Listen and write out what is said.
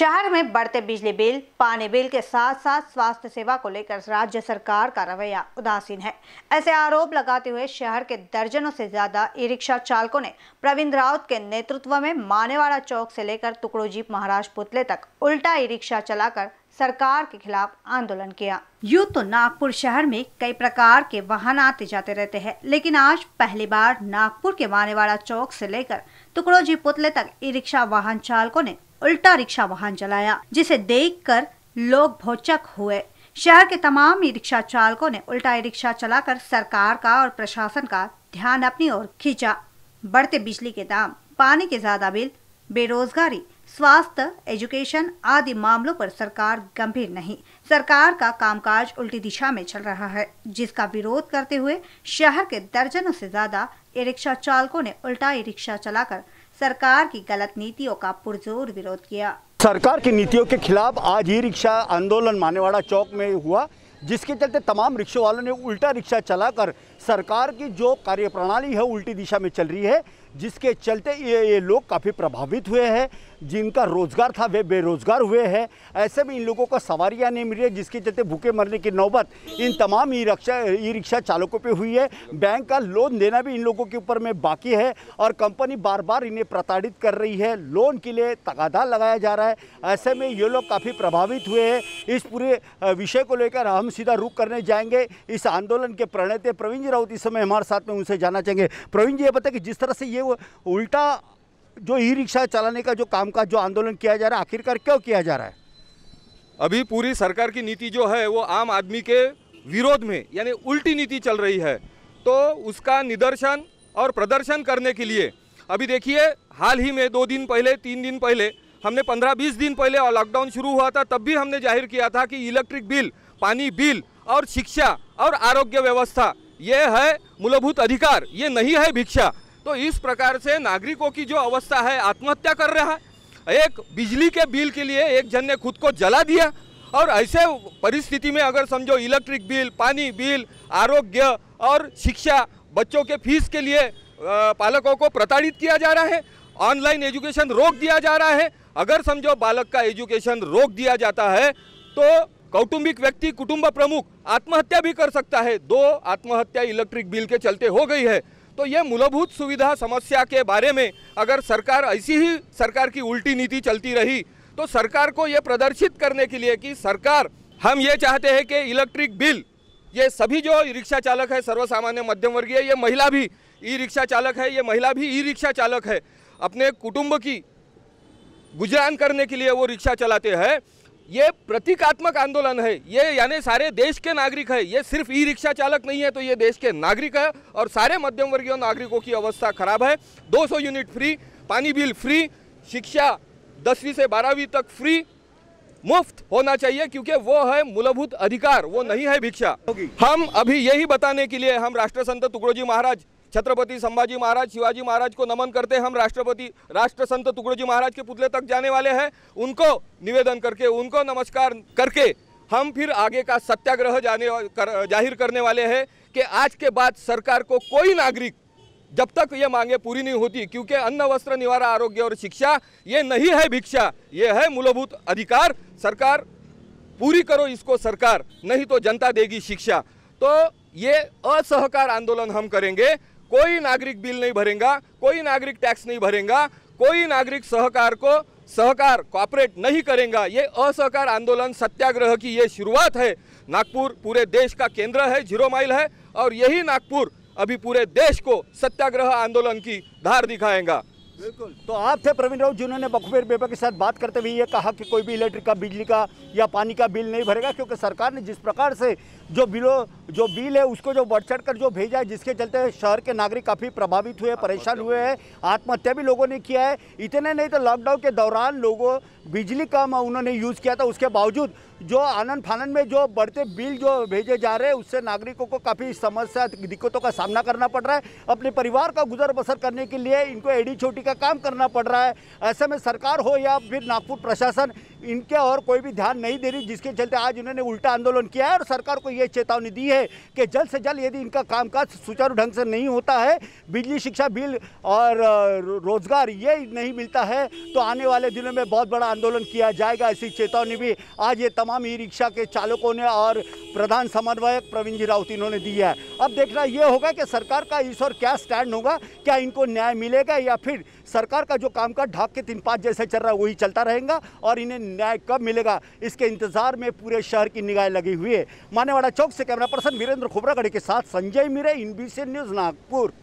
शहर में बढ़ते बिजली बिल पानी बिल के साथ साथ स्वास्थ्य सेवा को लेकर राज्य सरकार का रवैया उदासीन है ऐसे आरोप लगाते हुए शहर के दर्जनों से ज्यादा ई रिक्शा चालकों ने प्रवीण राउत के नेतृत्व में मानेवाड़ा चौक से लेकर तुकड़ोजीप महाराज पुतले तक उल्टा ई रिक्शा चलाकर सरकार के खिलाफ आंदोलन किया यूँ तो नागपुर शहर में कई प्रकार के वाहन आते जाते रहते हैं लेकिन आज पहली बार नागपुर के मानेवाड़ा चौक से लेकर जी पुतले तक ई रिक्शा वाहन चालकों ने उल्टा रिक्शा वाहन चलाया जिसे देखकर लोग भौचक हुए शहर के तमाम ई रिक्शा चालकों ने उल्टा ई रिक्शा चलाकर सरकार का और प्रशासन का ध्यान अपनी ओर खींचा बढ़ते बिजली के दाम पानी के ज्यादा बिल बेरोजगारी स्वास्थ्य एजुकेशन आदि मामलों पर सरकार गंभीर नहीं सरकार का कामकाज उल्टी दिशा में चल रहा है जिसका विरोध करते हुए शहर के दर्जनों से ज्यादा ई रिक्शा चालकों ने उल्टा ई रिक्शा चलाकर सरकार की गलत नीतियों का पुरजोर विरोध किया सरकार की नीतियों के खिलाफ आज ही रिक्शा आंदोलन मानेवाड़ा चौक में हुआ जिसके चलते तमाम रिक्शो वालों ने उल्टा रिक्शा चलाकर सरकार की जो कार्यप्रणाली है उल्टी दिशा में चल रही है जिसके चलते ये ये लोग काफ़ी प्रभावित हुए हैं जिनका रोज़गार था वे बेरोज़गार हुए हैं ऐसे में इन लोगों को सवारियाँ नहीं मिल रही है जिसके चलते भूखे मरने की नौबत इन तमाम ई रिक्शा ई रिक्शा चालकों पे हुई है बैंक का लोन देना भी इन लोगों के ऊपर में बाकी है और कंपनी बार बार इन्हें प्रताड़ित कर रही है लोन के लिए तगादा लगाया जा रहा है ऐसे में ये लोग काफ़ी प्रभावित हुए हैं इस पूरे विषय को लेकर हम सीधा रुख करने जाएंगे इस आंदोलन के प्रणेते प्रवीण प्रवीण राउत इस समय हमारे साथ में उनसे जाना चाहेंगे प्रवीण जी ये बताए कि जिस तरह से ये उल्टा जो ई रिक्शा चलाने का जो कामकाज जो आंदोलन किया जा रहा है आखिरकार क्यों किया जा रहा है अभी पूरी सरकार की नीति जो है वो आम आदमी के विरोध में यानी उल्टी नीति चल रही है तो उसका निदर्शन और प्रदर्शन करने के लिए अभी देखिए हाल ही में दो दिन पहले तीन दिन पहले हमने पंद्रह बीस दिन पहले और लॉकडाउन शुरू हुआ था तब भी हमने जाहिर किया था कि इलेक्ट्रिक बिल पानी बिल और शिक्षा और आरोग्य व्यवस्था ये है मूलभूत अधिकार ये नहीं है भिक्षा तो इस प्रकार से नागरिकों की जो अवस्था है आत्महत्या कर रहा है एक बिजली के बिल के लिए एक जन ने खुद को जला दिया और ऐसे परिस्थिति में अगर समझो इलेक्ट्रिक बिल पानी बिल आरोग्य और शिक्षा बच्चों के फीस के लिए पालकों को प्रताड़ित किया जा रहा है ऑनलाइन एजुकेशन रोक दिया जा रहा है अगर समझो बालक का एजुकेशन रोक दिया जाता है तो कौटुंबिक व्यक्ति कुटुंब प्रमुख आत्महत्या भी कर सकता है दो आत्महत्या इलेक्ट्रिक बिल के चलते हो गई है तो ये मूलभूत सुविधा समस्या के बारे में अगर सरकार ऐसी ही सरकार की उल्टी नीति चलती रही तो सरकार को ये प्रदर्शित करने के लिए कि सरकार हम ये चाहते हैं कि इलेक्ट्रिक बिल ये सभी जो रिक्शा चालक है सर्वसामान्य मध्यम वर्गीय ये महिला भी ई रिक्शा चालक है ये महिला भी ई रिक्शा चालक है अपने कुटुंब की गुजरान करने के लिए वो रिक्शा चलाते हैं ये प्रतीकात्मक आंदोलन है ये यानी सारे देश के नागरिक है ये सिर्फ ई रिक्शा चालक नहीं है तो ये देश के नागरिक है और सारे मध्यम वर्गीय नागरिकों की अवस्था खराब है 200 यूनिट फ्री पानी बिल फ्री शिक्षा दसवीं से बारहवीं तक फ्री मुफ्त होना चाहिए क्योंकि वो है मूलभूत अधिकार वो नहीं है भिक्षा हम अभी यही बताने के लिए हम राष्ट्र संत तुकड़ोजी महाराज छत्रपति संभाजी महाराज शिवाजी महाराज को नमन करते हम राष्ट्रपति राष्ट्र संत तुकड़ोजी महाराज के पुतले तक जाने वाले हैं उनको निवेदन करके उनको नमस्कार करके हम फिर आगे का सत्याग्रह जाने कर, जाहिर करने वाले हैं कि आज के बाद सरकार को कोई नागरिक जब तक ये मांगे पूरी नहीं होती क्योंकि अन्न वस्त्र निवारा आरोग्य और शिक्षा ये नहीं है भिक्षा ये है मूलभूत अधिकार सरकार पूरी करो इसको सरकार नहीं तो जनता देगी शिक्षा तो ये असहकार आंदोलन हम करेंगे कोई नागरिक बिल नहीं भरेगा कोई नागरिक टैक्स नहीं भरेगा कोई नागरिक सहकार को सहकार कॉपरेट नहीं करेगा ये असहकार आंदोलन सत्याग्रह की ये शुरुआत है नागपुर पूरे देश का केंद्र है जीरो माइल है और यही नागपुर अभी पूरे देश को सत्याग्रह आंदोलन की धार दिखाएगा बिल्कुल तो आप थे प्रवीण राउत जिन्होंने बखबेर बेबा के साथ बात करते हुए ये कहा कि कोई भी इलेक्ट्रिक का बिजली का या पानी का बिल नहीं भरेगा क्योंकि सरकार ने जिस प्रकार से जो बिलो जो बिल है उसको जो बढ़ चढ़ कर जो भेजा है जिसके चलते शहर के नागरिक काफ़ी प्रभावित हुए परेशान हुए हैं आत्महत्या भी लोगों ने किया है इतने नहीं तो लॉकडाउन के दौरान लोगों बिजली का उन्होंने यूज़ किया था उसके बावजूद जो आनंद फानंद में जो बढ़ते बिल जो भेजे जा रहे हैं उससे नागरिकों को काफ़ी समस्या दिक्कतों का सामना करना पड़ रहा है अपने परिवार का गुजर बसर करने के लिए इनको एडी छोटी का काम करना पड़ रहा है ऐसे में सरकार हो या फिर नागपुर प्रशासन इनके और कोई भी ध्यान नहीं दे रही जिसके चलते आज इन्होंने उल्टा आंदोलन किया है और सरकार को ये चेतावनी दी है कि जल्द से जल्द यदि इनका कामकाज सुचारू ढंग से नहीं होता है बिजली शिक्षा बिल और रोजगार ये नहीं मिलता है तो आने वाले दिनों में बहुत बड़ा आंदोलन किया जाएगा ऐसी चेतावनी भी आज ये तमाम ई रिक्शा के चालकों ने और प्रधान समन्वयक प्रवीण जी राउत इन्होंने दी है अब देखना ये होगा कि सरकार का इस और क्या स्टैंड होगा क्या इनको न्याय मिलेगा या फिर सरकार का जो काम का ढाक के तीन पाँच जैसे चल रहा है वही चलता रहेगा और इन्हें न्याय कब मिलेगा इसके इंतजार में पूरे शहर की निगाह लगी हुई है मानेवाड़ा चौक से कैमरा पर्सन वीरेंद्र खोबरागढ़ी के साथ संजय मीरे इन न्यूज नागपुर